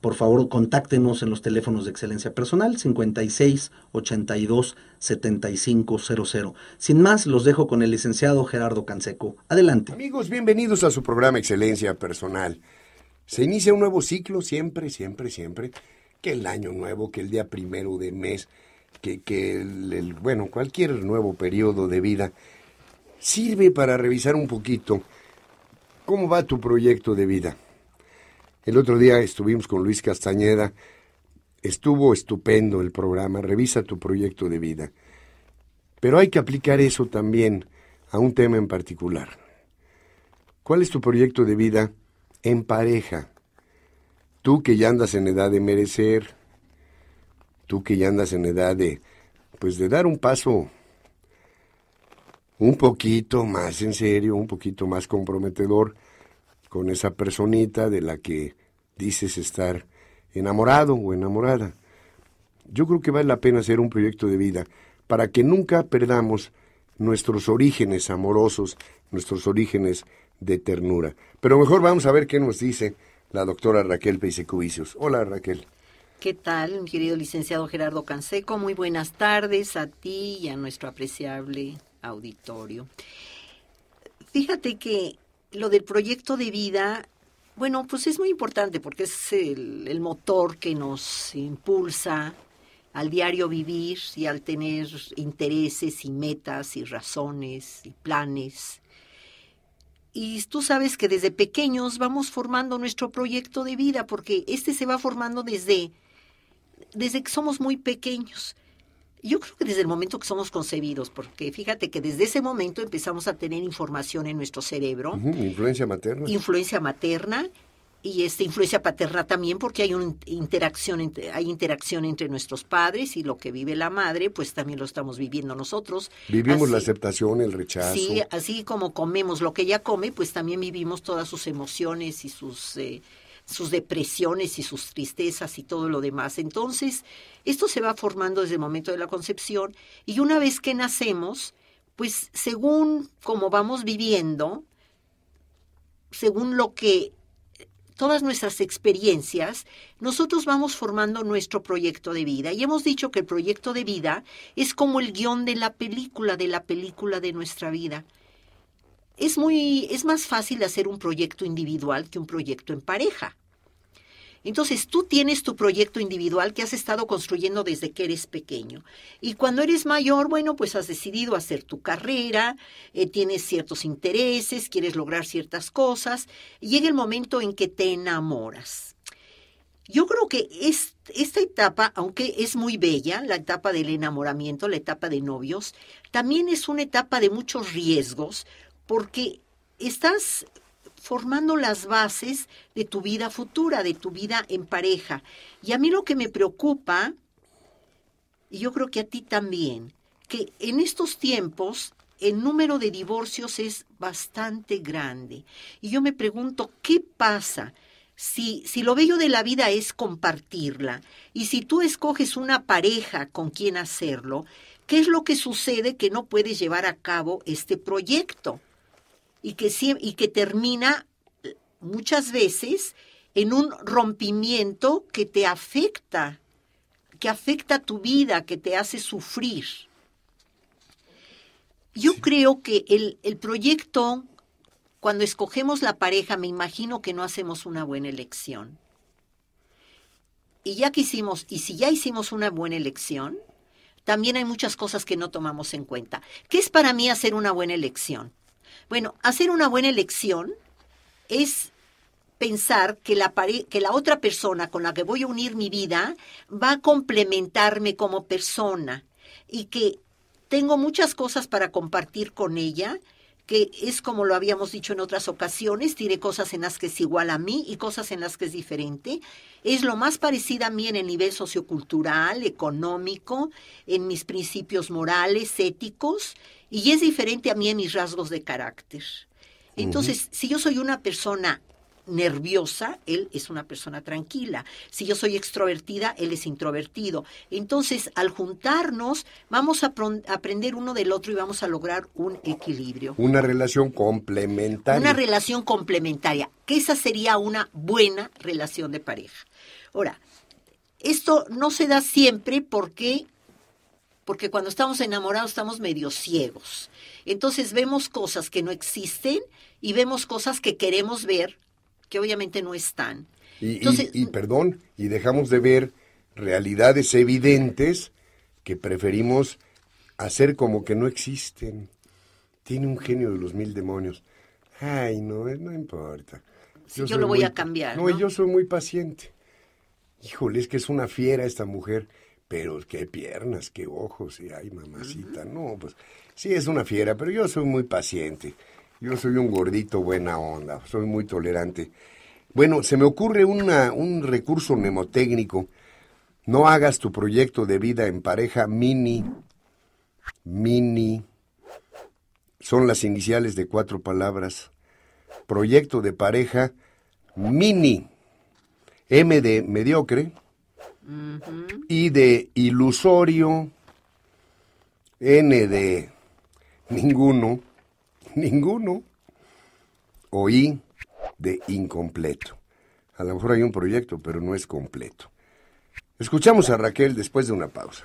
por favor contáctenos en los teléfonos de excelencia personal 56 82 7500. Sin más, los dejo con el licenciado Gerardo Canseco. Adelante. Amigos, bienvenidos a su programa Excelencia Personal. Se inicia un nuevo ciclo siempre, siempre, siempre. Que el año nuevo, que el día primero de mes, que, el, bueno, cualquier nuevo periodo de vida sirve para revisar un poquito cómo va tu proyecto de vida el otro día estuvimos con Luis Castañeda. Estuvo estupendo el programa. Revisa tu proyecto de vida. Pero hay que aplicar eso también a un tema en particular. ¿Cuál es tu proyecto de vida en pareja? Tú que ya andas en edad de merecer, tú que ya andas en edad de, pues de dar un paso un poquito más en serio, un poquito más comprometedor con esa personita de la que dices estar enamorado o enamorada. Yo creo que vale la pena hacer un proyecto de vida para que nunca perdamos nuestros orígenes amorosos, nuestros orígenes de ternura. Pero mejor vamos a ver qué nos dice la doctora Raquel peisecubicios Hola Raquel. ¿Qué tal, mi querido licenciado Gerardo Canseco? Muy buenas tardes a ti y a nuestro apreciable auditorio. Fíjate que lo del proyecto de vida bueno, pues es muy importante porque es el, el motor que nos impulsa al diario vivir y al tener intereses y metas y razones y planes. Y tú sabes que desde pequeños vamos formando nuestro proyecto de vida porque este se va formando desde, desde que somos muy pequeños yo creo que desde el momento que somos concebidos, porque fíjate que desde ese momento empezamos a tener información en nuestro cerebro. influencia materna. Influencia materna y esta influencia paterna también porque hay una interacción hay interacción entre nuestros padres y lo que vive la madre pues también lo estamos viviendo nosotros vivimos la aceptación el rechazo sí así como comemos lo que ella come pues también vivimos todas sus emociones y sus eh, sus depresiones y sus tristezas y todo lo demás. Entonces, esto se va formando desde el momento de la concepción y una vez que nacemos, pues según como vamos viviendo, según lo que todas nuestras experiencias, nosotros vamos formando nuestro proyecto de vida. Y hemos dicho que el proyecto de vida es como el guión de la película, de la película de nuestra vida es muy, es más fácil hacer un proyecto individual que un proyecto en pareja. Entonces tú tienes tu proyecto individual que has estado construyendo desde que eres pequeño. Y cuando eres mayor, bueno, pues has decidido hacer tu carrera, eh, tienes ciertos intereses, quieres lograr ciertas cosas. Y llega el momento en que te enamoras. Yo creo que es, esta etapa, aunque es muy bella, la etapa del enamoramiento, la etapa de novios, también es una etapa de muchos riesgos porque estás formando las bases de tu vida futura, de tu vida en pareja. Y a mí lo que me preocupa, y yo creo que a ti también, que en estos tiempos el número de divorcios es bastante grande. Y yo me pregunto, ¿qué pasa? Si, si lo bello de la vida es compartirla y si tú escoges una pareja con quien hacerlo, ¿qué es lo que sucede que no puedes llevar a cabo este proyecto? y que, y que termina muchas veces en un rompimiento que te afecta, que afecta tu vida, que te hace sufrir. Yo creo que el, el proyecto, cuando escogemos la pareja, me imagino que no hacemos una buena elección. Y ya que hicimos, y si ya hicimos una buena elección, también hay muchas cosas que no tomamos en cuenta. ¿Qué es para mí hacer una buena elección? Bueno, hacer una buena elección es pensar que la, que la otra persona con la que voy a unir mi vida va a complementarme como persona y que tengo muchas cosas para compartir con ella que es como lo habíamos dicho en otras ocasiones, tiene cosas en las que es igual a mí y cosas en las que es diferente. Es lo más parecido a mí en el nivel sociocultural, económico, en mis principios morales, éticos, y es diferente a mí en mis rasgos de carácter. Entonces, si yo soy una persona nerviosa, él es una persona tranquila. Si yo soy extrovertida, él es introvertido. Entonces, al juntarnos, vamos a aprender uno del otro y vamos a lograr un equilibrio. Una relación complementaria. Una relación complementaria, que esa sería una buena relación de pareja. Ahora, esto no se da siempre porque porque cuando estamos enamorados estamos medio ciegos. Entonces vemos cosas que no existen y vemos cosas que queremos ver que obviamente no están. Y, perdón, y dejamos de ver realidades evidentes que preferimos hacer como que no existen. Tiene un genio de los mil demonios. Ay, no, eh, no importa. Yo, yo lo voy a cambiar. No, yo soy muy paciente. Híjole, es que es una fiera esta mujer. Pero qué piernas, qué ojos. Y ay, mamacita, no, pues sí es una fiera, pero yo soy muy paciente. Yo soy un gordito buena onda, soy muy tolerante. Bueno, se me ocurre un recurso mnemotécnico. No hagas tu proyecto de vida en pareja mini. Mini. Son las iniciales de cuatro palabras. Proyecto de pareja mini. M de mediocre. I de ilusorio. N de ninguno. ninguno oí de incompleto. A lo mejor hay un proyecto, pero no es completo. Escuchamos a Raquel después de una pausa.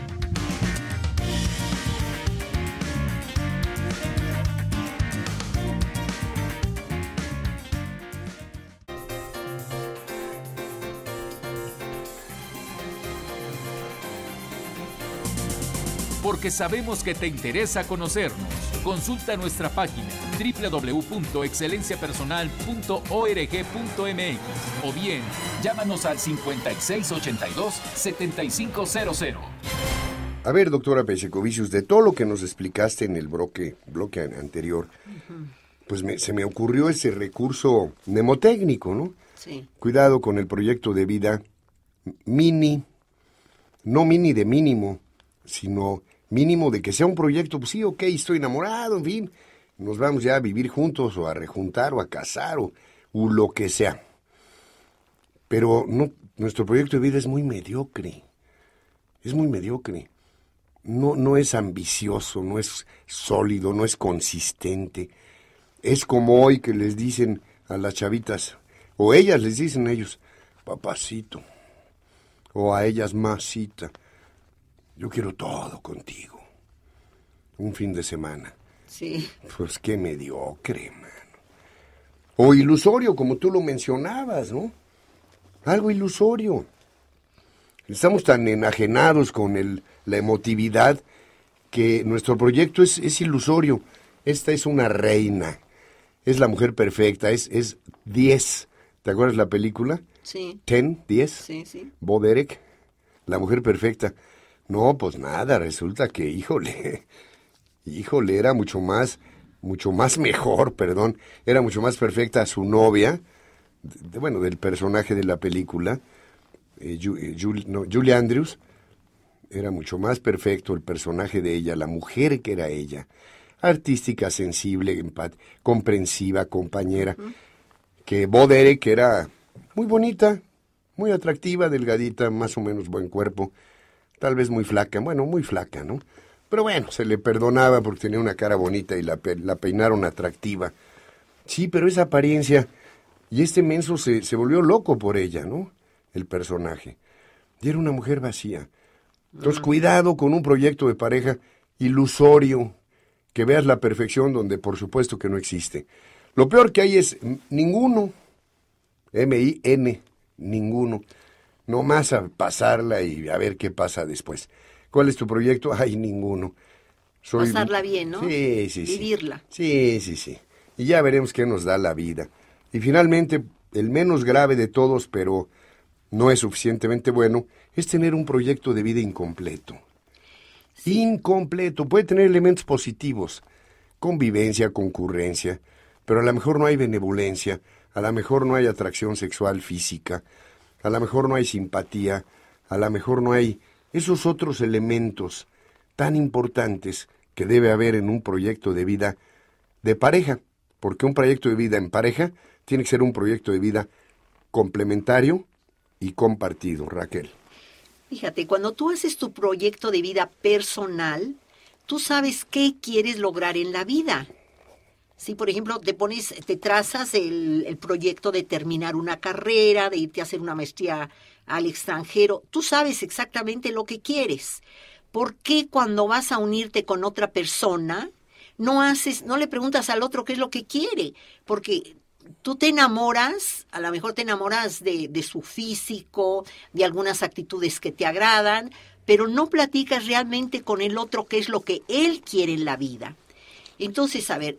que sabemos que te interesa conocernos. Consulta nuestra página www.excelenciapersonal.org.mx o bien llámanos al 5682-7500. A ver, doctora Pechecovicius, de todo lo que nos explicaste en el bloque, bloque anterior, pues se me ocurrió ese recurso mnemotécnico, ¿no? Sí. Cuidado con el proyecto de vida mini, no mini de mínimo, sino mínimo de que sea un proyecto, pues sí, ok, estoy enamorado, en fin, nos vamos ya a vivir juntos o a rejuntar o a casar o, lo que sea. Pero no, nuestro proyecto de vida es muy mediocre, es muy mediocre. No, no es ambicioso, no es sólido, no es consistente. Es como hoy que les dicen a las chavitas, o ellas les dicen a ellos, papacito, o a ellas masita. Yo quiero todo contigo. Un fin de semana. Sí. Pues qué mediocre, mano. O ilusorio, como tú lo mencionabas, ¿no? Algo ilusorio. Estamos tan enajenados con la emotividad que nuestro proyecto es, ilusorio. Esta es una reina. Es la mujer perfecta. Es 10. ¿Te acuerdas la película? Sí. ¿Ten? ¿10? Sí, sí. Bo la mujer perfecta. No, pues nada, resulta que, híjole, híjole, era mucho más, mucho más mejor, perdón, era mucho más perfecta su novia, bueno, del personaje de la película, eh, eh, Julia Andrews, era mucho más perfecto el personaje de ella, la mujer que era ella, artística, sensible, comprensiva, compañera, que Bodere, que era muy bonita, muy atractiva, delgadita, más o menos buen cuerpo, tal vez muy flaca, bueno, muy flaca, ¿no? Pero bueno, se le perdonaba porque tenía una cara bonita y la, peinaron atractiva. Sí, pero esa apariencia... Y este menso se, volvió loco por ella, ¿no? El personaje. Y era una mujer vacía. Entonces, cuidado con un proyecto de pareja ilusorio, que veas la perfección donde por supuesto que no existe. Lo peor que hay es ninguno, M-I-N, ninguno no más a pasarla y a ver qué pasa después. ¿Cuál es tu proyecto? Ay, ninguno. Pasarla bien, ¿no? Sí, sí, sí. Vivirla. Sí, sí, sí. Y ya veremos qué nos da la vida. Y finalmente, el menos grave de todos, pero no es suficientemente bueno, es tener un proyecto de vida incompleto. Incompleto. Puede tener elementos positivos, convivencia, concurrencia, pero a lo mejor no hay benevolencia, a lo mejor no hay atracción sexual física, a lo mejor no hay simpatía, a lo mejor no hay esos otros elementos tan importantes que debe haber en un proyecto de vida de pareja, porque un proyecto de vida en pareja tiene que ser un proyecto de vida complementario y compartido, Raquel. Fíjate, cuando tú haces tu proyecto de vida personal, tú sabes qué quieres lograr en la vida. Si, por ejemplo, te pones, te trazas el, proyecto de terminar una carrera, de irte a hacer una maestría al extranjero, tú sabes exactamente lo que quieres. ¿Por qué cuando vas a unirte con otra persona no haces, no le preguntas al otro qué es lo que quiere? Porque tú te enamoras, a lo mejor te enamoras de, de su físico, de algunas actitudes que te agradan, pero no platicas realmente con el otro qué es lo que él quiere en la vida. Entonces, a ver,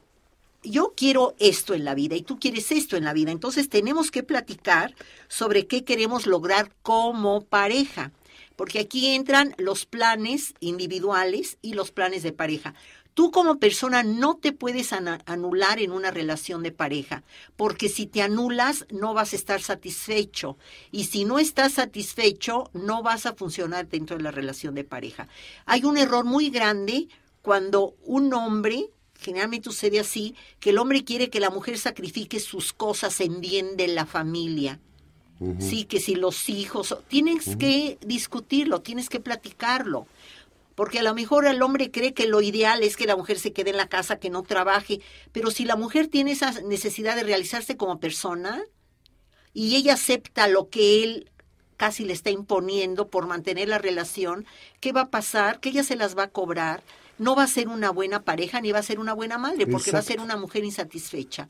yo quiero esto en la vida y tú quieres esto en la vida. Entonces tenemos que platicar sobre qué queremos lograr como pareja, porque aquí entran los planes individuales y los planes de pareja. Tú como persona no te puedes anular en una relación de pareja, porque si te anulas no vas a estar satisfecho y si no estás satisfecho no vas a funcionar dentro de la relación de pareja. Hay un error muy grande cuando un hombre generalmente sucede así, que el hombre quiere que la mujer sacrifique sus cosas en bien de la familia. Sí, que si los hijos, tienes que discutirlo, tienes que platicarlo. Porque a lo mejor el hombre cree que lo ideal es que la mujer se quede en la casa, que no trabaje, pero si la mujer tiene esa necesidad de realizarse como persona y ella acepta lo que él casi le está imponiendo por mantener la relación, ¿qué va a pasar? Que ella se las va a cobrar, no va a ser una buena pareja ni va a ser una buena madre, porque va a ser una mujer insatisfecha.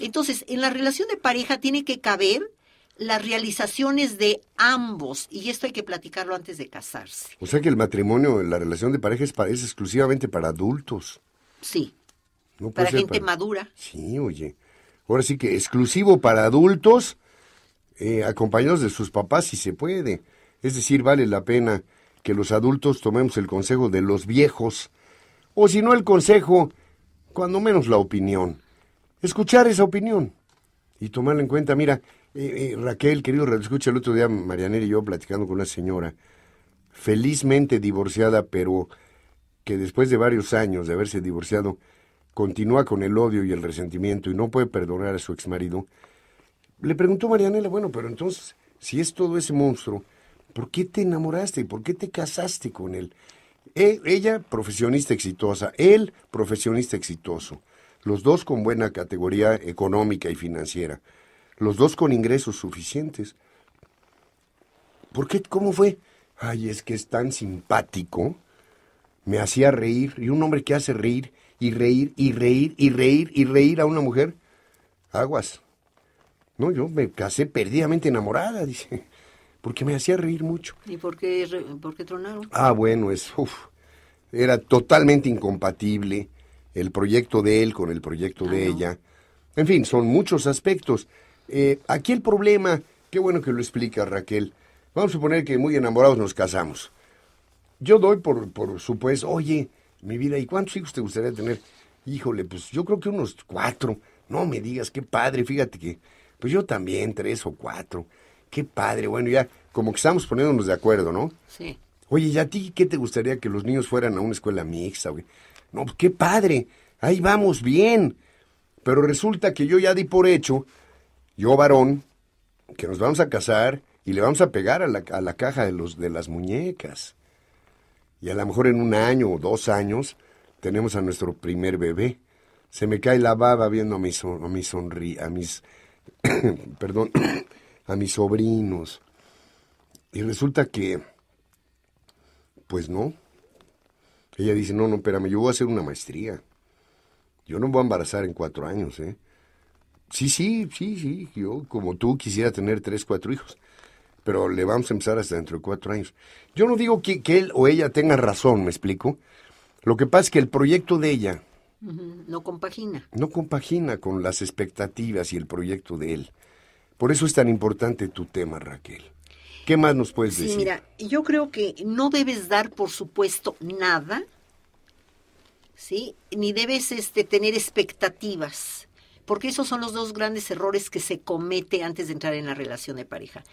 Entonces, en la relación de pareja tiene que caber las realizaciones de ambos, y esto hay que platicarlo antes de casarse. O sea que el matrimonio, la relación de pareja es, exclusivamente para adultos. Sí. para gente madura. Sí, oye. Ahora sí que exclusivo para adultos, eh, acompañados de sus papás si se puede. Es decir, vale la pena que los adultos tomemos el consejo de los viejos o si no el consejo, cuando menos la opinión. Escuchar esa opinión y tomarla en cuenta. Mira, eh, eh, Raquel, querido escucha el otro día Marianela y yo platicando con una señora felizmente divorciada, pero que después de varios años de haberse divorciado, continúa con el odio y el resentimiento y no puede perdonar a su exmarido, le preguntó Marianela, bueno, pero entonces, si es todo ese monstruo, ¿por qué te enamoraste? y ¿Por qué te casaste con él? Eh, ella, profesionista exitosa, él, profesionista exitoso, los dos con buena categoría económica y financiera, los dos con ingresos suficientes. ¿Por qué? ¿Cómo fue? Ay, es que es tan simpático, me hacía reír, y un hombre que hace reír, y reír, y reír, y reír, y reír a una mujer, aguas. No, yo me casé perdidamente enamorada, dice porque me hacía reír mucho. ¿Y por qué, por qué tronaron? Ah, bueno, es, era totalmente incompatible el proyecto de él con el proyecto ah, de ella. En fin, son muchos aspectos. Eh, aquí el problema, qué bueno que lo explica Raquel. Vamos a suponer que muy enamorados nos casamos. Yo doy por, por supuesto, oye, mi vida, ¿y cuántos hijos te gustaría tener? Híjole, pues yo creo que unos cuatro. No me digas, qué padre, fíjate que, pues yo también, tres o cuatro. Qué padre, bueno, ya como que estamos poniéndonos de acuerdo, ¿no? Sí. Oye, ya a ti qué te gustaría que los niños fueran a una escuela mixta? No, pues qué padre, ahí vamos bien. Pero resulta que yo ya di por hecho, yo varón, que nos vamos a casar y le vamos a pegar a la, caja de, los, de las muñecas. Y a lo mejor en un año o dos años tenemos a nuestro primer bebé. Se me cae la baba viendo a mis, a a mis, perdón, a mis sobrinos. Y resulta que, pues no. Ella dice, no, no, espérame, yo voy a hacer una maestría. Yo no me voy a embarazar en cuatro años, ¿eh? Sí, sí, sí, sí, yo como tú quisiera tener tres, cuatro hijos, pero le vamos a empezar hasta dentro de cuatro años. Yo no digo que, que él o ella tenga razón, me explico. Lo que pasa es que el proyecto de ella... No compagina. No compagina con las expectativas y el proyecto de él. Por eso es tan importante tu tema, Raquel. ¿Qué más nos puedes sí, decir? Mira, yo creo que no debes dar, por supuesto, nada, ¿sí? Ni debes este, tener expectativas, porque esos son los dos grandes errores que se comete antes de entrar en la relación de pareja.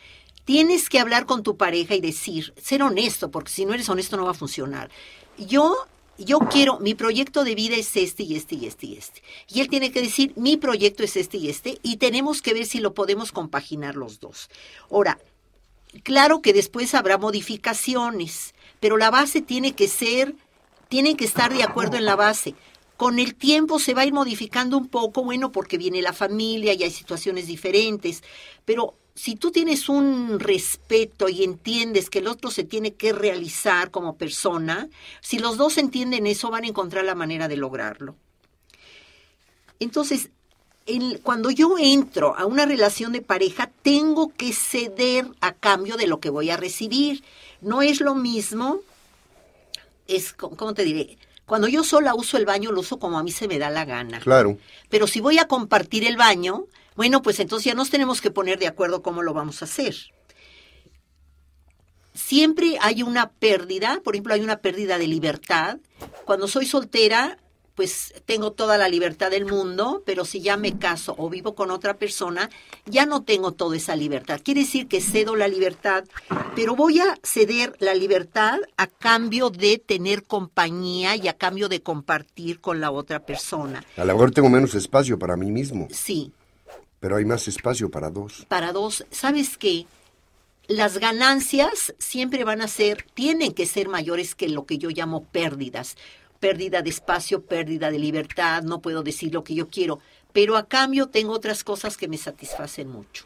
Tienes que hablar con tu pareja y decir, ser honesto, porque si no eres honesto no va a funcionar. Yo yo quiero, mi proyecto de vida es este y este y este y este. Y él tiene que decir, mi proyecto es este y este, y tenemos que ver si lo podemos compaginar los dos. Ahora, claro que después habrá modificaciones, pero la base tiene que ser, tiene que estar de acuerdo en la base. Con el tiempo se va a ir modificando un poco, bueno, porque viene la familia y hay situaciones diferentes, pero si tú tienes un respeto y entiendes que el otro se tiene que realizar como persona, si los dos entienden eso, van a encontrar la manera de lograrlo. Entonces, cuando yo entro a una relación de pareja, tengo que ceder a cambio de lo que voy a recibir. No es lo mismo, es, ¿cómo te diré? Cuando yo sola uso el baño, lo uso como a mí se me da la gana. Claro. Pero si voy a compartir el baño, bueno, pues entonces ya nos tenemos que poner de acuerdo cómo lo vamos a hacer. Siempre hay una pérdida, por ejemplo, hay una pérdida de libertad. Cuando soy soltera, pues tengo toda la libertad del mundo, pero si ya me caso o vivo con otra persona, ya no tengo toda esa libertad. Quiere decir que cedo la libertad, pero voy a ceder la libertad a cambio de tener compañía y a cambio de compartir con la otra persona. A lo mejor tengo menos espacio para mí mismo. Sí, pero hay más espacio para dos. Para dos. ¿Sabes qué? Las ganancias siempre van a ser, tienen que ser mayores que lo que yo llamo pérdidas. Pérdida de espacio, pérdida de libertad, no puedo decir lo que yo quiero, pero a cambio tengo otras cosas que me satisfacen mucho.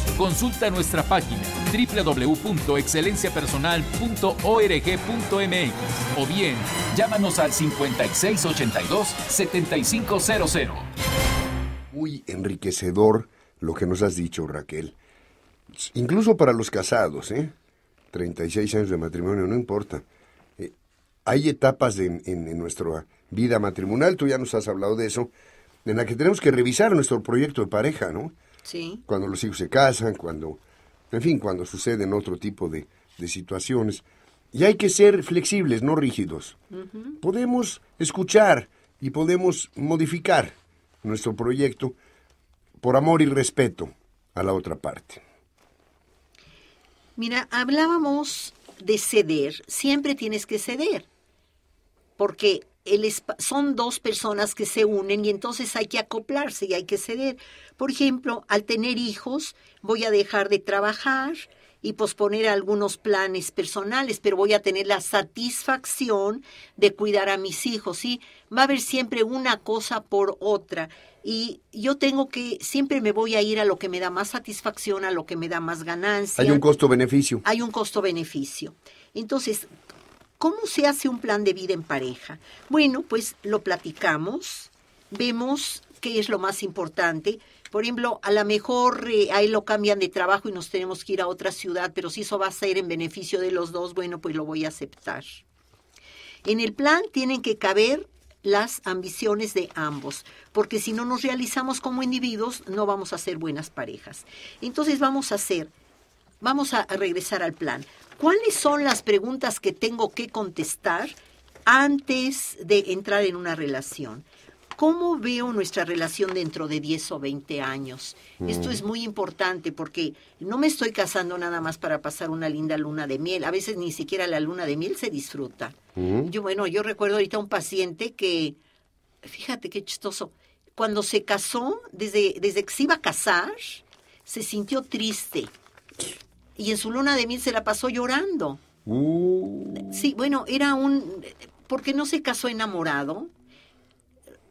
Consulta nuestra página www.excelenciapersonal.org.mx o bien llámanos al 5682-7500. Muy enriquecedor lo que nos has dicho, Raquel. Incluso para los casados, ¿eh? 36 años de matrimonio, no importa. Eh, hay etapas en, en nuestra vida matrimonial, tú ya nos has hablado de eso, en la que tenemos que revisar nuestro proyecto de pareja, ¿no? Cuando los hijos se casan, cuando, en fin, cuando suceden otro tipo de, situaciones. Y hay que ser flexibles, no rígidos. Podemos escuchar y podemos modificar nuestro proyecto por amor y respeto a la otra parte. Mira, hablábamos de ceder, siempre tienes que ceder, porque son dos personas que se unen y entonces hay que acoplarse y hay que ceder. Por ejemplo, al tener hijos voy a dejar de trabajar y posponer algunos planes personales, pero voy a tener la satisfacción de cuidar a mis hijos, ¿sí? Va a haber siempre una cosa por otra y yo tengo que, siempre me voy a ir a lo que me da más satisfacción, a lo que me da más ganancia. Hay un costo-beneficio. Hay un costo-beneficio. Entonces, ¿Cómo se hace un plan de vida en pareja? Bueno, pues lo platicamos, vemos qué es lo más importante. Por ejemplo, a lo mejor eh, ahí lo cambian de trabajo y nos tenemos que ir a otra ciudad, pero si eso va a ser en beneficio de los dos, bueno, pues lo voy a aceptar. En el plan tienen que caber las ambiciones de ambos, porque si no nos realizamos como individuos, no vamos a ser buenas parejas. Entonces vamos a hacer, vamos a regresar al plan. ¿Cuáles son las preguntas que tengo que contestar antes de entrar en una relación? ¿Cómo veo nuestra relación dentro de 10 o 20 años? Esto mm. es muy importante porque no me estoy casando nada más para pasar una linda luna de miel. A veces ni siquiera la luna de miel se disfruta. Mm. Yo, bueno, yo recuerdo ahorita un paciente que, fíjate qué chistoso, cuando se casó, desde, desde que se iba a casar, se sintió triste y en su luna de miel se la pasó llorando. Uh. Sí, bueno, era un... porque no se casó enamorado,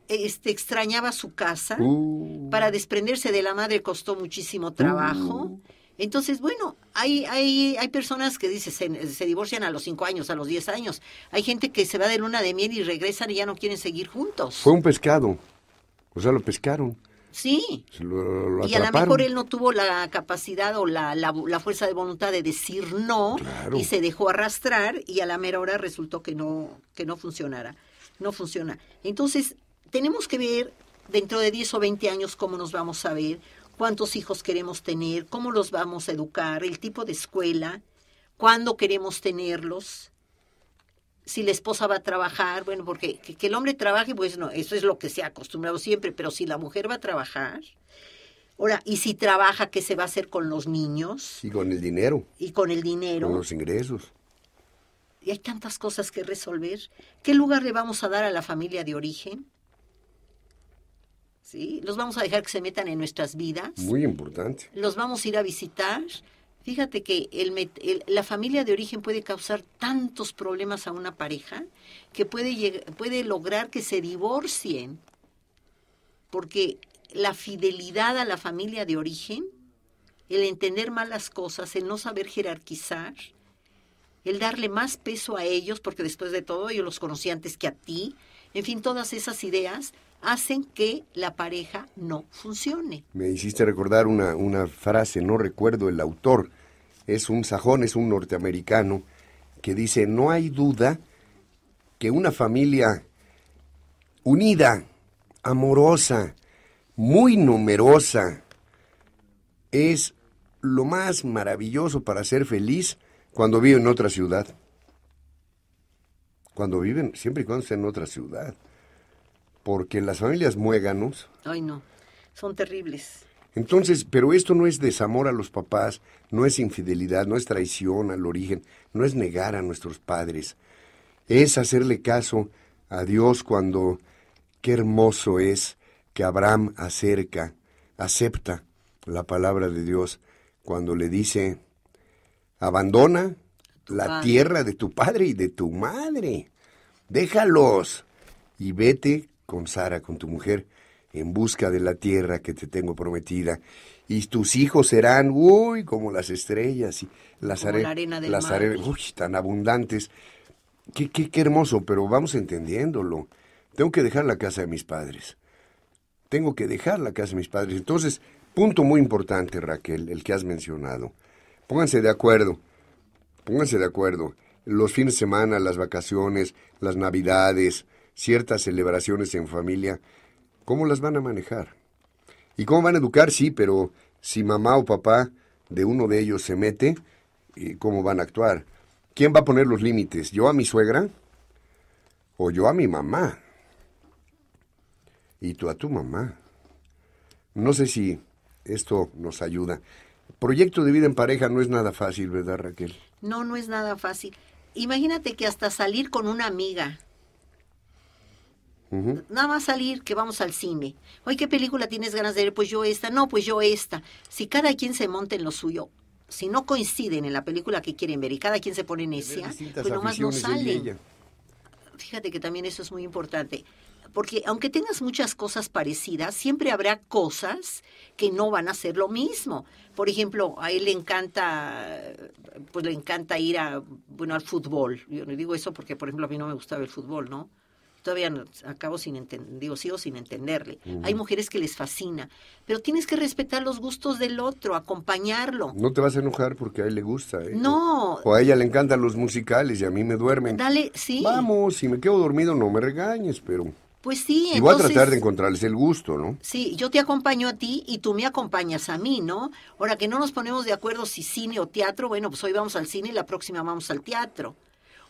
este, extrañaba su casa, uh. para desprenderse de la madre costó muchísimo trabajo. Uh. Entonces, bueno, hay, hay, hay personas que dicen, se, se, divorcian a los cinco años, a los 10 años. Hay gente que se va de luna de miel y regresan y ya no quieren seguir juntos. Fue un pescado. O sea, lo pescaron. Sí. y a lo mejor él no tuvo la capacidad o la, fuerza de voluntad de decir no y se dejó arrastrar y a la mera hora resultó que no, que no funcionara. No funciona. Entonces, tenemos que ver dentro de 10 o 20 años cómo nos vamos a ver, cuántos hijos queremos tener, cómo los vamos a educar, el tipo de escuela, cuándo queremos tenerlos si la esposa va a trabajar, bueno, porque que, el hombre trabaje, pues no, eso es lo que se ha acostumbrado siempre, pero si la mujer va a trabajar, ahora, y si trabaja, ¿qué se va a hacer con los niños? Y con el dinero. Y con el dinero. Con los ingresos. Y hay tantas cosas que resolver. ¿Qué lugar le vamos a dar a la familia de origen? ¿Sí? ¿Los vamos a dejar que se metan en nuestras vidas? Muy importante. ¿Los vamos a ir a visitar? Fíjate que la familia de origen puede causar tantos problemas a una pareja que puede, puede lograr que se divorcien, porque la fidelidad a la familia de origen, el entender malas cosas, el no saber jerarquizar, el darle más peso a ellos, porque después de todo yo los conocí antes que a ti, en fin, todas esas ideas hacen que la pareja no funcione. Me hiciste recordar una, frase, no recuerdo el autor, es un sajón, es un norteamericano, que dice, no hay duda que una familia unida, amorosa, muy numerosa, es lo más maravilloso para ser feliz cuando vive en otra ciudad. Cuando viven, siempre y cuando sea en otra ciudad porque las familias muéganos... Ay, no, son terribles. Entonces, pero esto no es desamor a los papás, no es infidelidad, no es traición al origen, no es negar a nuestros padres, es hacerle caso a Dios cuando qué hermoso es que Abraham acerca, acepta la palabra de Dios cuando le dice, abandona la tierra de tu padre y de tu madre, déjalos y vete con Sara, con tu mujer, en busca de la tierra que te tengo prometida. Y tus hijos serán, uy, como las estrellas y las, las arenas, uy, tan abundantes. Qué, qué, qué hermoso, pero vamos entendiéndolo. Tengo que dejar la casa de mis padres. Tengo que dejar la casa de mis padres. Entonces, punto muy importante, Raquel, el que has mencionado. Pónganse de acuerdo. Pónganse de acuerdo. Los fines de semana, las vacaciones, las navidades, ciertas celebraciones en familia, ¿cómo las van a manejar? ¿Y cómo van a educar? Sí, pero si mamá o papá de uno de ellos se mete, eh, ¿cómo van a actuar? ¿Quién va a poner los límites? ¿Yo a mi suegra? ¿O yo a mi mamá? Y tú a tu mamá. No sé si esto nos ayuda. Proyecto de vida en pareja no es nada fácil, ¿verdad, Raquel? No, no es nada fácil. Imagínate que hasta salir con una amiga Nada más salir que vamos al cine. Oye, ¿qué película tienes ganas de ver? Pues yo esta, no, pues yo esta. Si cada quien se monta en lo suyo, si no coinciden en la película que quieren ver y cada quien se pone en esa pues nomás no sale Fíjate que también eso es muy importante. Porque aunque tengas muchas cosas parecidas, siempre habrá cosas que no van a ser lo mismo. Por ejemplo, a él le encanta, pues le encanta ir a, bueno, al fútbol. Yo no digo eso porque, por ejemplo, a mí no me gustaba el fútbol, ¿no? todavía acabo sin sigo sin entenderle. Hay mujeres que les fascina, pero tienes que respetar los gustos del otro, acompañarlo. No te vas a enojar porque a él le gusta, ¿eh? No. O, a ella le encantan los musicales y a mí me duermen. Dale, sí. Vamos, si me quedo dormido no me regañes, pero... Pues sí, Y voy a tratar de encontrarles el gusto, ¿no? Sí, yo te acompaño a ti y tú me acompañas a mí, ¿no? Ahora que no nos ponemos de acuerdo si cine o teatro, bueno, pues hoy vamos al cine y la próxima vamos al teatro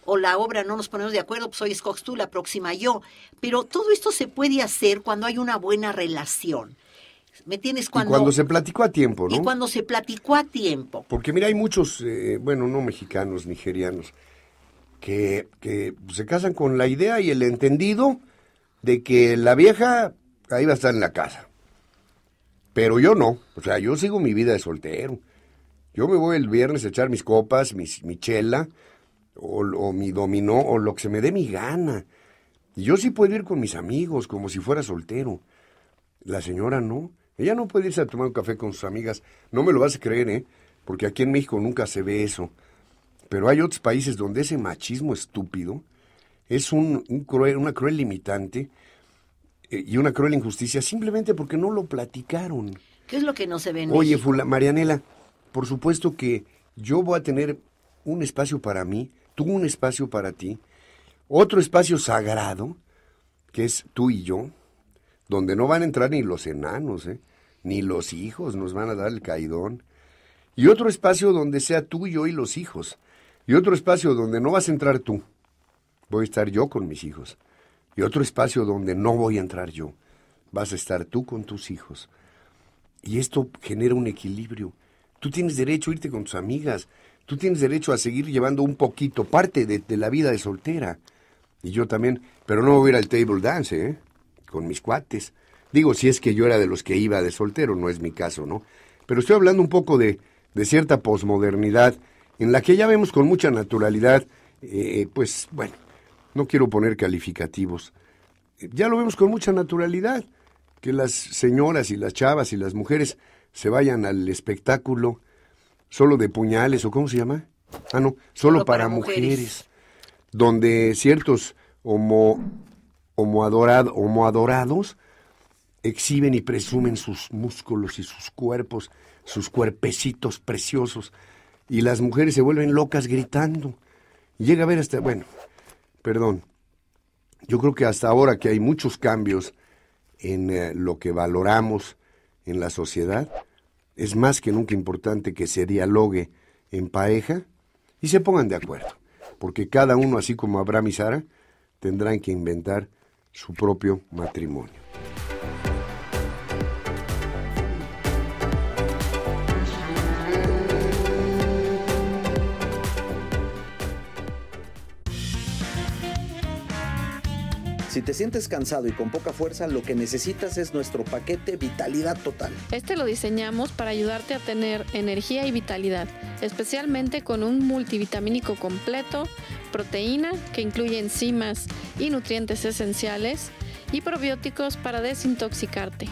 o la obra no nos ponemos de acuerdo, pues hoy tú, la próxima yo. Pero todo esto se puede hacer cuando hay una buena relación. ¿Me tienes Cuando, cuando se platicó a tiempo, ¿no? cuando se platicó a tiempo. Porque mira, hay muchos, eh, bueno, no mexicanos, nigerianos, que, que se casan con la idea y el entendido de que la vieja ahí va a estar en la casa. Pero yo no, o sea, yo sigo mi vida de soltero. Yo me voy el viernes a echar mis copas, mis, mi chela, o, mi dominó o lo que se me dé mi gana. yo sí puedo ir con mis amigos como si fuera soltero. La señora no. Ella no puede irse a tomar un café con sus amigas. No me lo vas a creer, ¿eh? Porque aquí en México nunca se ve eso. Pero hay otros países donde ese machismo estúpido es un, cruel, una cruel limitante eh, y una cruel injusticia simplemente porque no lo platicaron. ¿Qué es lo que no se ve en Oye, Marianela, por supuesto que yo voy a tener un espacio para mí un espacio para ti, otro espacio sagrado, que es tú y yo, donde no van a entrar ni los enanos, ¿eh? ni los hijos nos van a dar el caidón, y otro espacio donde sea tú y yo y los hijos, y otro espacio donde no vas a entrar tú, voy a estar yo con mis hijos, y otro espacio donde no voy a entrar yo, vas a estar tú con tus hijos. Y esto genera un equilibrio. Tú tienes derecho a irte con tus amigas, tú tienes derecho a seguir llevando un poquito, parte de, la vida de soltera. Y yo también, pero no voy a ir al table dance, ¿eh? Con mis cuates. Digo, si es que yo era de los que iba de soltero, no es mi caso, ¿no? Pero estoy hablando un poco de, cierta posmodernidad en la que ya vemos con mucha naturalidad, eh, pues bueno, no quiero poner calificativos, ya lo vemos con mucha naturalidad, que las señoras y las chavas y las mujeres se vayan al espectáculo, solo de puñales, o cómo se llama? Ah, no, solo, para, mujeres. donde ciertos homo, adorado, homo adorados exhiben y presumen sus músculos y sus cuerpos, sus cuerpecitos preciosos, y las mujeres se vuelven locas gritando. Llega a ver hasta, bueno, perdón, yo creo que hasta ahora que hay muchos cambios en eh, lo que valoramos en la sociedad, es más que nunca importante que se dialogue en pareja y se pongan de acuerdo, porque cada uno, así como Abraham y Sara, tendrán que inventar su propio matrimonio. Si te sientes cansado y con poca fuerza, lo que necesitas es nuestro paquete Vitalidad Total. Este lo diseñamos para ayudarte a tener energía y vitalidad, especialmente con un multivitamínico completo, proteína que incluye enzimas y nutrientes esenciales y probióticos para desintoxicarte.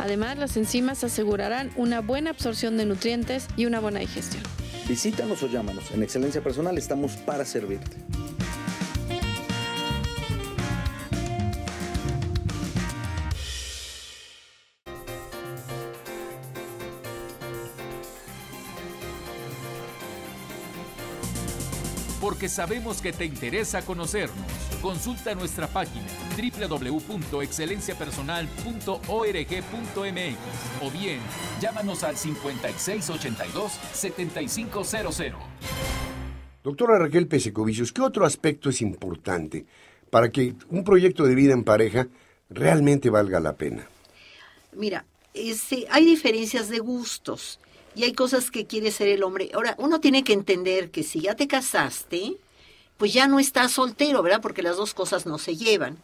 Además, las enzimas asegurarán una buena absorción de nutrientes y una buena digestión. Visítanos o llámanos. En Excelencia Personal estamos para servirte. sabemos que te interesa conocernos. Consulta nuestra página www.excelenciapersonal.org.mx o bien llámanos al 5682-7500. Doctora Raquel Pesecovicius, ¿qué otro aspecto es importante para que un proyecto de vida en pareja realmente valga la pena? Mira, este, hay diferencias de gustos y hay cosas que quiere ser el hombre. Ahora, uno tiene que entender que si ya te casaste, pues ya no estás soltero, ¿verdad? Porque las dos cosas no se llevan.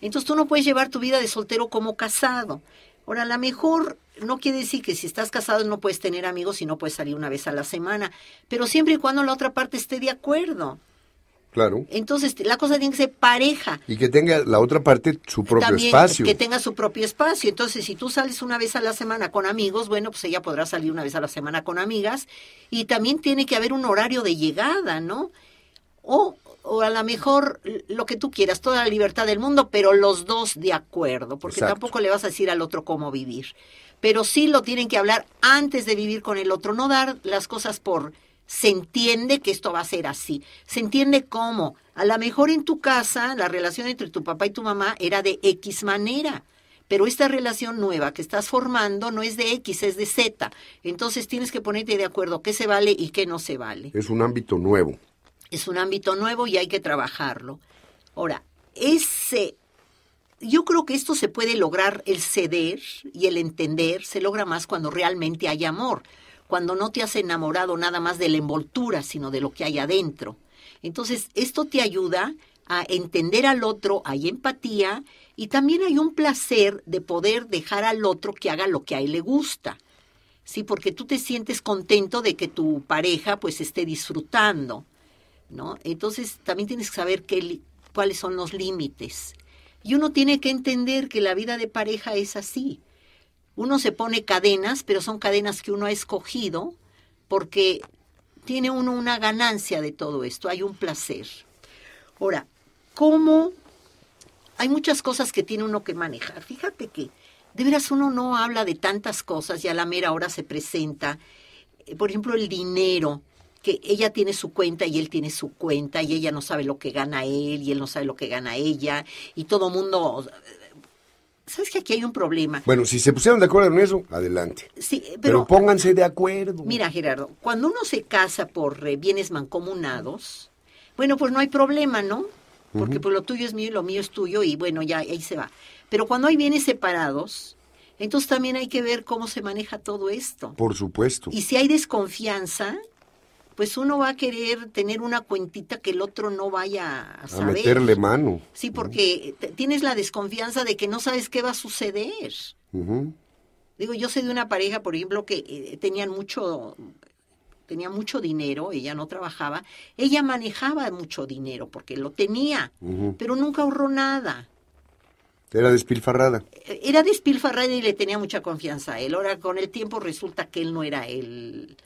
Entonces tú no puedes llevar tu vida de soltero como casado. Ahora, a lo mejor no quiere decir que si estás casado no puedes tener amigos y no puedes salir una vez a la semana, pero siempre y cuando la otra parte esté de acuerdo. Entonces, la cosa tiene que ser pareja. Y que tenga la otra parte su propio espacio. Que tenga su propio espacio. Entonces, si tú sales una vez a la semana con amigos, bueno, pues ella podrá salir una vez a la semana con amigas. Y también tiene que haber un horario de llegada, ¿no? O, o a lo mejor lo que tú quieras, toda la libertad del mundo, pero los dos de acuerdo, porque tampoco le vas a decir al otro cómo vivir. Pero sí lo tienen que hablar antes de vivir con el otro, no dar las cosas por se entiende que esto va a ser así. Se entiende cómo. A lo mejor en tu casa la relación entre tu papá y tu mamá era de X manera, pero esta relación nueva que estás formando no es de X, es de Z. Entonces tienes que ponerte de acuerdo qué se vale y qué no se vale. Es un ámbito nuevo. Es un ámbito nuevo y hay que trabajarlo. Ahora, ese yo creo que esto se puede lograr el ceder y el entender se logra más cuando realmente hay amor cuando no te has enamorado nada más de la envoltura, sino de lo que hay adentro. Entonces, esto te ayuda a entender al otro, hay empatía y también hay un placer de poder dejar al otro que haga lo que a él le gusta. Sí, porque tú te sientes contento de que tu pareja pues esté disfrutando, ¿no? Entonces, también tienes que saber qué, cuáles son los límites. Y uno tiene que entender que la vida de pareja es así. Uno se pone cadenas, pero son cadenas que uno ha escogido porque tiene uno una ganancia de todo esto, hay un placer. Ahora, ¿cómo? Hay muchas cosas que tiene uno que manejar. Fíjate que de veras uno no habla de tantas cosas y a la mera hora se presenta. Eh, por ejemplo, el dinero, que ella tiene su cuenta y él tiene su cuenta y ella no sabe lo que gana él y él no sabe lo que gana ella y todo mundo ¿Sabes que aquí hay un problema? Bueno, si se pusieron de acuerdo en eso, adelante. Sí, pero, pónganse de acuerdo. Mira, Gerardo, cuando uno se casa por eh, bienes mancomunados, bueno, pues no hay problema, ¿no? Porque pues lo tuyo es mío y lo mío es tuyo y bueno, ya ahí se va. Pero cuando hay bienes separados, entonces también hay que ver cómo se maneja todo esto. Por supuesto. Y si hay desconfianza, pues uno va a querer tener una cuentita que el otro no vaya a saber. A meterle mano. Sí, porque tienes la desconfianza de que no sabes qué va a suceder. Digo, yo sé de una pareja, por ejemplo, que eh, tenían mucho tenía mucho dinero, ella no trabajaba, ella manejaba mucho dinero porque lo tenía, pero nunca ahorró nada. Era despilfarrada. Eh, era despilfarrada y le tenía mucha confianza a él. Ahora, con el tiempo resulta que él no era el,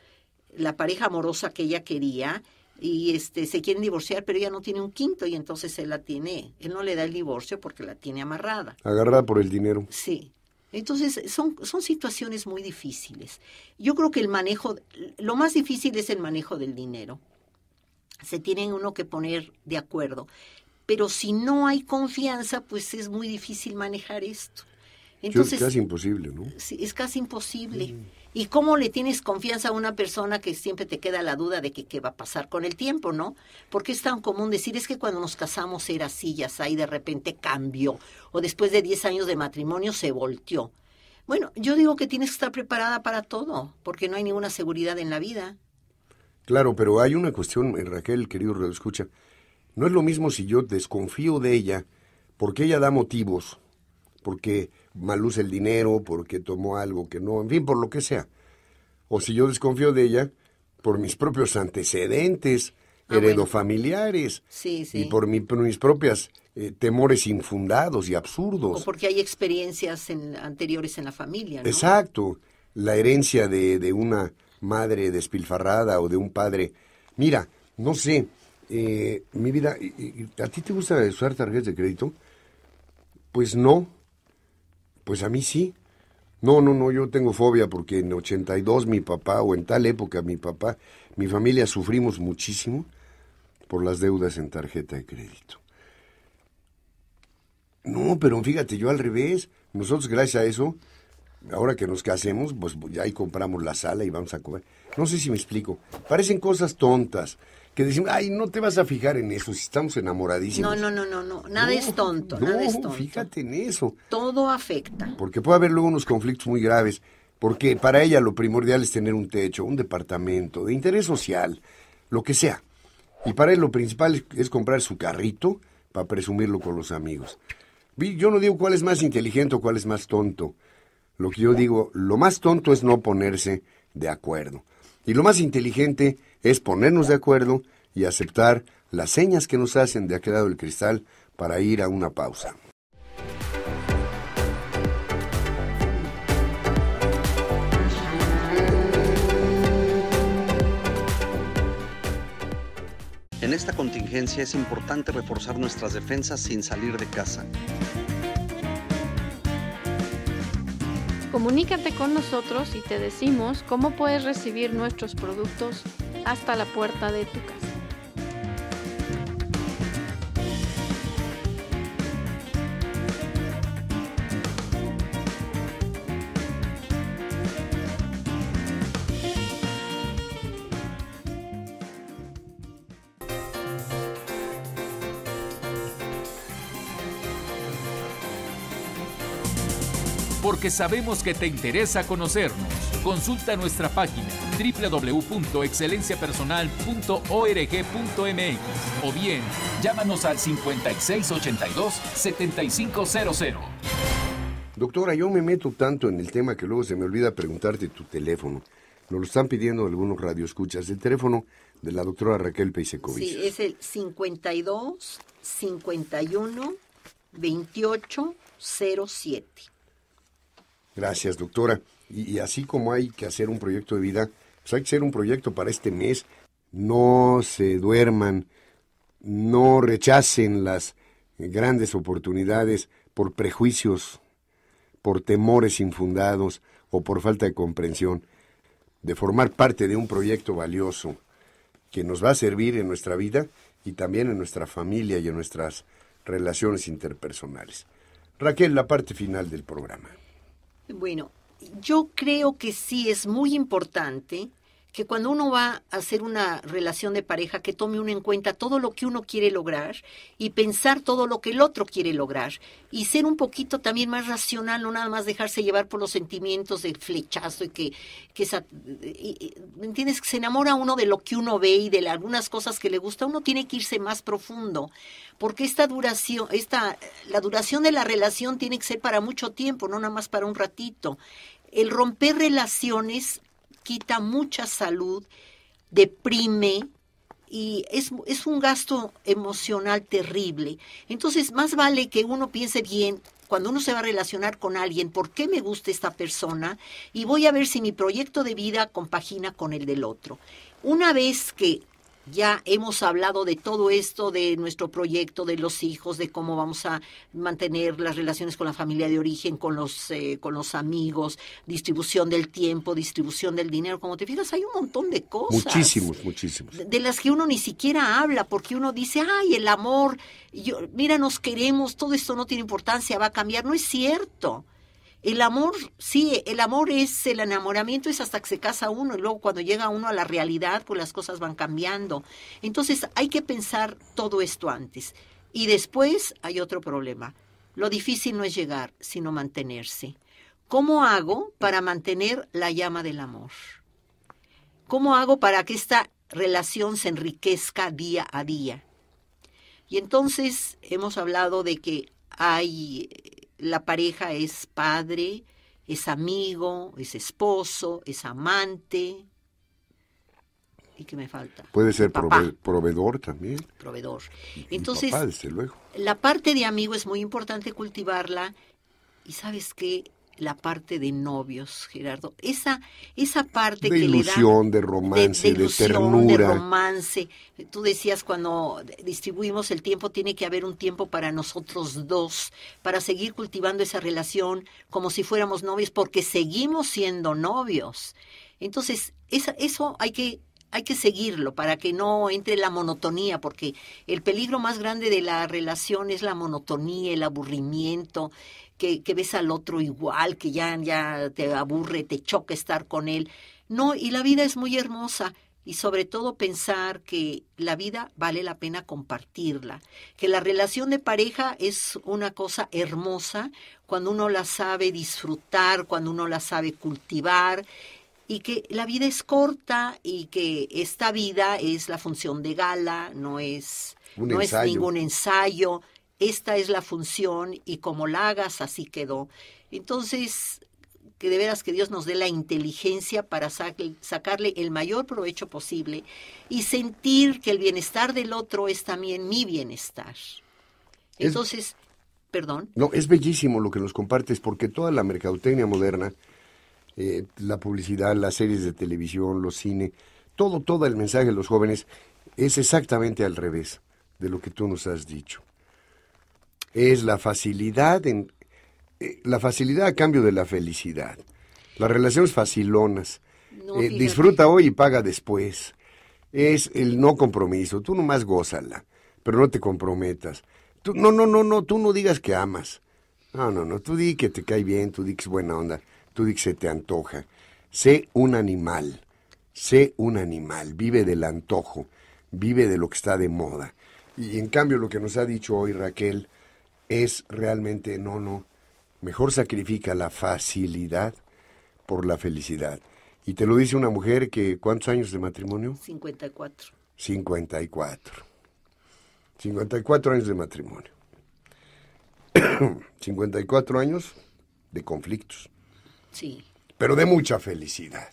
la pareja amorosa que ella quería y este se quieren divorciar, pero ella no tiene un quinto y entonces él la tiene, él no le da el divorcio porque la tiene amarrada. Agarrada por el dinero. Sí. Entonces son, son situaciones muy difíciles. Yo creo que el manejo, lo más difícil es el manejo del dinero. Se tienen uno que poner de acuerdo. Pero si no hay confianza, pues es muy difícil manejar esto. Entonces, es casi imposible, ¿no? Sí, es casi imposible. Mm. ¿Y cómo le tienes confianza a una persona que siempre te queda la duda de que qué va a pasar con el tiempo, ¿no? Porque es tan común decir, es que cuando nos casamos era así, ya de repente cambió, o después de 10 años de matrimonio se volteó. Bueno, yo digo que tienes que estar preparada para todo, porque no hay ninguna seguridad en la vida. Claro, pero hay una cuestión, eh, Raquel, querido rue Escucha. No es lo mismo si yo desconfío de ella, porque ella da motivos, porque mal usa el dinero, porque tomó algo que no, en fin, por lo que sea. O si yo desconfío de ella, por mis propios antecedentes ah, heredofamiliares y por, mis propias eh, temores infundados y absurdos. O porque hay experiencias anteriores en la familia. ¿no? Exacto, la herencia de, una madre despilfarrada o de un padre. Mira, no sé, eh, mi vida, ¿a ti te gusta usar tarjetas de crédito? Pues no, pues a mí sí. No, no, no, yo tengo fobia porque en 82 mi papá, o en tal época mi papá, mi familia sufrimos muchísimo por las deudas en tarjeta de crédito. No, pero fíjate, yo al revés. Nosotros gracias a eso, ahora que nos casemos, pues ya ahí compramos la sala y vamos a comer. No sé si me explico. Parecen cosas tontas que decimos, ay, no te vas a fijar en eso, si estamos enamoradísimos. No, no, no, no, no, nada es tonto, nada es tonto. fíjate en eso. Todo afecta. Porque puede haber luego unos conflictos muy graves, porque para ella lo primordial es tener un techo, un departamento, de interés social, lo que sea. Y para él lo principal es, es comprar su carrito para presumirlo con los amigos. Yo no digo cuál es más inteligente o cuál es más tonto. Lo que yo digo, lo más tonto es no ponerse de acuerdo. Y lo más inteligente es ponernos de acuerdo y aceptar las señas que nos hacen de ha quedado el cristal para ir a una pausa. En esta contingencia es importante reforzar nuestras defensas sin salir de casa. Comunícate con nosotros y te decimos cómo puedes recibir nuestros productos hasta la puerta de tu casa. porque sabemos que te interesa conocernos. Consulta nuestra página www.excelenciapersonal.org.mx o bien llámanos al 5682-7500. Doctora, yo me meto tanto en el tema que luego se me olvida preguntarte tu teléfono. Nos lo están pidiendo algunos radioescuchas. El teléfono de la doctora Raquel Peisekovich. Sí, es el 52 51 Gracias, doctora. Y, así como hay que hacer un proyecto de vida, pues hay que hacer un proyecto para este mes. No se duerman, no rechacen las grandes oportunidades por prejuicios, por temores infundados o por falta de comprensión, de formar parte de un proyecto valioso que nos va a servir en nuestra vida y también en nuestra familia y en nuestras relaciones interpersonales. Raquel, la parte final del programa. Bueno, yo creo que sí es muy importante que cuando uno va a hacer una relación de pareja, que tome uno en cuenta todo lo que uno quiere lograr y pensar todo lo que el otro quiere lograr y ser un poquito también más racional, no nada más dejarse llevar por los sentimientos de flechazo y que, que entiendes? Que se enamora uno de lo que uno ve y de algunas cosas que le gusta, uno tiene que irse más profundo, porque esta duración, esta, la duración de la relación tiene que ser para mucho tiempo, no nada más para un ratito. El romper relaciones quita mucha salud, deprime y es, un gasto emocional terrible. Entonces, más vale que uno piense bien cuando uno se va a relacionar con alguien, por qué me gusta esta persona y voy a ver si mi proyecto de vida compagina con el del otro. Una vez que ya hemos hablado de todo esto, de nuestro proyecto, de los hijos, de cómo vamos a mantener las relaciones con la familia de origen, con los, eh, con los amigos, distribución del tiempo, distribución del dinero. Como te fijas, hay un montón de cosas. Muchísimos, muchísimos. De, las que uno ni siquiera habla, porque uno dice, ay, el amor, mira, nos queremos, todo esto no tiene importancia, va a cambiar. No es cierto. El amor, sí, el amor es, el enamoramiento es hasta que se casa uno y luego cuando llega uno a la realidad, pues las cosas van cambiando. Entonces hay que pensar todo esto antes. Y después hay otro problema. Lo difícil no es llegar, sino mantenerse. ¿Cómo hago para mantener la llama del amor? ¿Cómo hago para que esta relación se enriquezca día a día? Y entonces hemos hablado de que hay la pareja es padre, es amigo, es esposo, es amante. ¿Y qué me falta? Puede ser proveedor también. Proveedor. Entonces, la parte de amigo es muy importante cultivarla. Y sabes que la parte de novios, Gerardo. Esa, esa parte que ilusión, le da, de romance, de, de, ternura. De romance. Tú decías cuando distribuimos el tiempo, tiene que haber un tiempo para nosotros dos, para seguir cultivando esa relación como si fuéramos novios, porque seguimos siendo novios. Entonces, esa, eso hay que hay que seguirlo para que no entre la monotonía, porque el peligro más grande de la relación es la monotonía, el aburrimiento, que, que ves al otro igual, que ya, ya te aburre, te choca estar con él. No, y la vida es muy hermosa y sobre todo pensar que la vida vale la pena compartirla, que la relación de pareja es una cosa hermosa cuando uno la sabe disfrutar, cuando uno la sabe cultivar y que la vida es corta y que esta vida es la función de gala, no es, no es ningún ensayo, esta es la función y como la hagas, así quedó. Entonces, que de veras que Dios nos dé la inteligencia para sacarle el mayor provecho posible y sentir que el bienestar del otro es también mi bienestar. Entonces, perdón. No, es bellísimo lo que nos compartes porque toda la mercadotecnia moderna eh, la publicidad, las series de televisión, los cine, todo, todo el mensaje de los jóvenes es exactamente al revés de lo que tú nos has dicho. Es la facilidad, en, eh, la facilidad a cambio de la felicidad. Las relaciones facilonas. Eh, disfruta hoy y paga después. Es el no compromiso. Tú nomás gózala, pero no te comprometas. Tú, no, no, no, no, tú no digas que amas. No, no, no, tú di que te cae bien, tú di que es buena onda tú dices, te antoja. Sé un animal, sé un animal, vive del antojo, vive de lo que está de moda. Y en cambio lo que nos ha dicho hoy Raquel es realmente, no, no, mejor sacrifica la facilidad por la felicidad. Y te lo dice una mujer que, ¿cuántos años de matrimonio? 54. 54. 54 años de matrimonio. 54 años de conflictos. Sí. Pero de mucha felicidad.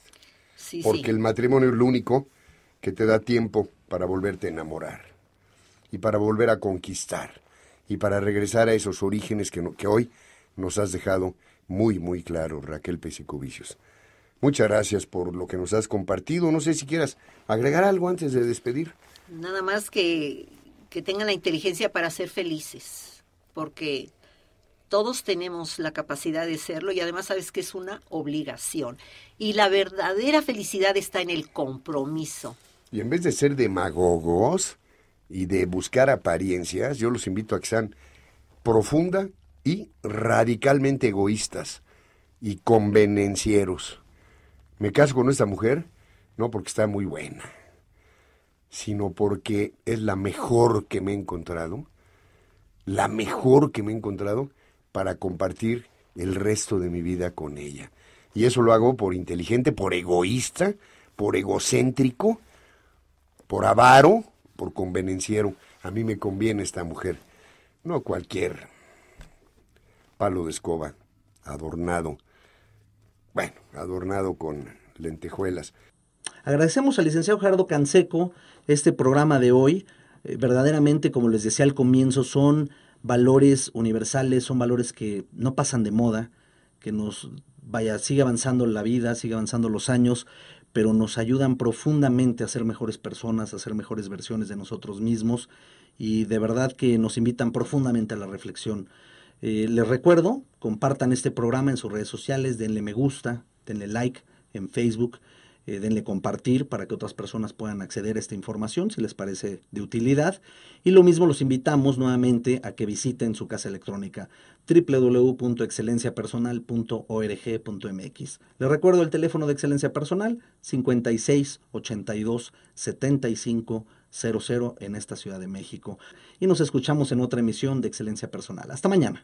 Sí, porque el matrimonio es lo único que te da tiempo para volverte a enamorar y para volver a conquistar y para regresar a esos orígenes que, hoy nos has dejado muy, muy claro, Raquel Pesicovicios. Muchas gracias por lo que nos has compartido. No sé si quieras agregar algo antes de despedir. Nada más que, que tengan la inteligencia para ser felices, porque todos tenemos la capacidad de serlo y además sabes que es una obligación. Y la verdadera felicidad está en el compromiso. Y en vez de ser demagogos y de buscar apariencias, yo los invito a que sean profunda y radicalmente egoístas y convenencieros. Me caso con esta mujer no porque está muy buena, sino porque es la mejor que me he encontrado, la mejor que me he encontrado para compartir el resto de mi vida con ella. Y eso lo hago por inteligente, por egoísta, por egocéntrico, por avaro, por convenenciero. A mí me conviene esta mujer, no cualquier palo de escoba adornado, bueno, adornado con lentejuelas. Agradecemos al licenciado Gerardo Canseco este programa de hoy. Eh, verdaderamente, como les decía al comienzo, son valores universales, son valores que no pasan de moda, que nos, vaya, sigue avanzando la vida, sigue avanzando los años, pero nos ayudan profundamente a ser mejores personas, a ser mejores versiones de nosotros mismos y de verdad que nos invitan profundamente a la reflexión. Eh, les recuerdo, compartan este programa en sus redes sociales, denle me gusta, denle like en Facebook eh, denle compartir para que otras personas puedan acceder a esta información si les parece de utilidad. Y lo mismo los invitamos nuevamente a que visiten su casa electrónica www.excelenciapersonal.org.mx. Les recuerdo el teléfono de Excelencia Personal 56 82 75 00 en esta Ciudad de México. Y nos escuchamos en otra emisión de Excelencia Personal. Hasta mañana.